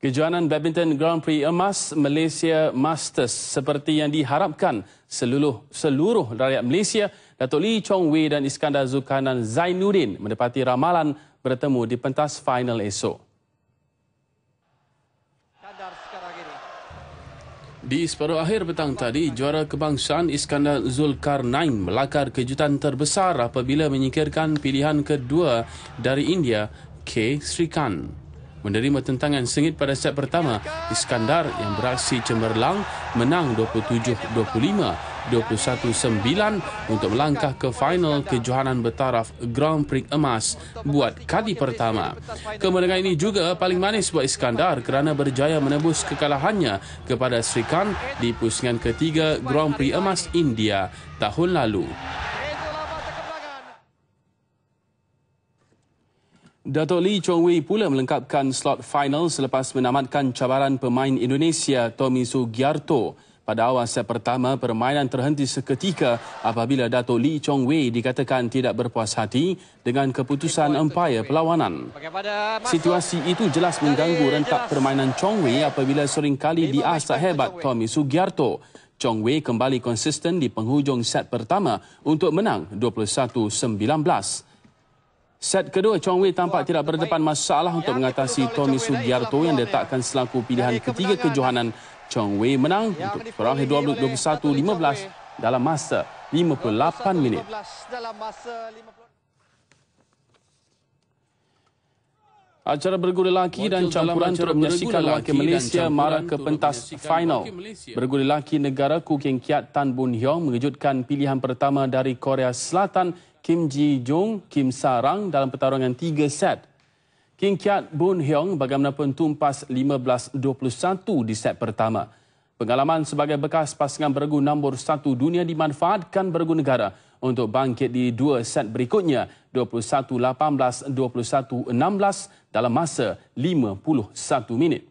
Kejuanan Badminton Grand Prix Emas Malaysia Masters seperti yang diharapkan seluruh seluruh rakyat Malaysia, Datuk Lee Chong Wei dan Iskandar Zulkarnain Zainuddin mendapati ramalan bertemu di pentas final esok. Di separuh akhir petang tadi, juara kebangsaan Iskandar Zulkarnain melakar kejutan terbesar apabila menyingkirkan pilihan kedua dari India, K. Srikan menerima tentangan sengit pada set pertama, Iskandar yang beraksi cemerlang menang 27-25, 21-9 untuk melangkah ke final kejohanan bertaraf Grand Prix Emas buat kali pertama. Kemenangan ini juga paling manis buat Iskandar kerana berjaya menebus kekalahannya kepada Srikan di pusingan ketiga Grand Prix Emas India tahun lalu. Dato' Lee Chong Wei pula melengkapkan slot final selepas menamatkan cabaran pemain Indonesia Tommy Sugiarto. Pada awal set pertama, permainan terhenti seketika apabila Dato' Lee Chong Wei dikatakan tidak berpuas hati dengan keputusan empire perlawanan. Situasi itu jelas mengganggu rentak permainan Chong Wei apabila seringkali diasak hebat Tommy Sugiarto. Chong Wei kembali konsisten di penghujung set pertama untuk menang 21-19. Set kedua, Chong Wei tampak tidak berdepan masalah untuk mengatasi Tommy Sugiarto yang letakkan selaku pilihan ketiga kejohanan. Chong Wei menang untuk berakhir 21-15 dalam masa 58 minit. Acara bergu lelaki dan campuran turut menyaksikan lelaki Malaysia marah ke pentas final. Bergu lelaki negara Kuking Kiat Tan Bun Hyong mengejutkan pilihan pertama dari Korea Selatan Kim Ji Jong, Kim Sarang dalam pertarungan tiga set. King Kiat Boon Hyung bagaimanapun tumpas 15-21 di set pertama. Pengalaman sebagai bekas pasangan beregu nombor satu dunia dimanfaatkan beregu negara untuk bangkit di dua set berikutnya 21-18-21-16 dalam masa 51 minit.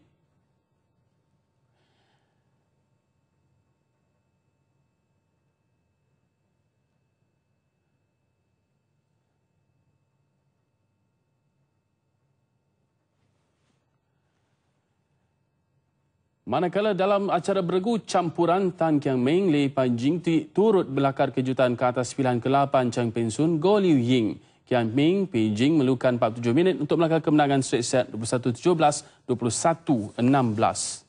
Manakala dalam acara bergu campuran Tan Kiang Meng Lei Pan Jing Ti turut belakar kejutan ke atas pilihan ke-8 Chang Pin Sun Go Liu Ying. Kiang Meng Pei Jing melukan 47 minit untuk melakar kemenangan straight set 21-17, 21-16.